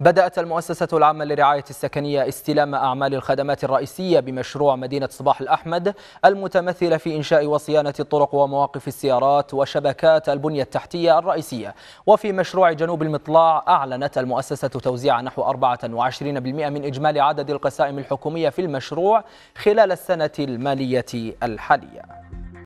بدأت المؤسسة العامة للرعاية السكنية استلام أعمال الخدمات الرئيسية بمشروع مدينة صباح الأحمد المتمثلة في إنشاء وصيانة الطرق ومواقف السيارات وشبكات البنية التحتية الرئيسية وفي مشروع جنوب المطلاع أعلنت المؤسسة توزيع نحو 24% من إجمالي عدد القسائم الحكومية في المشروع خلال السنة المالية الحالية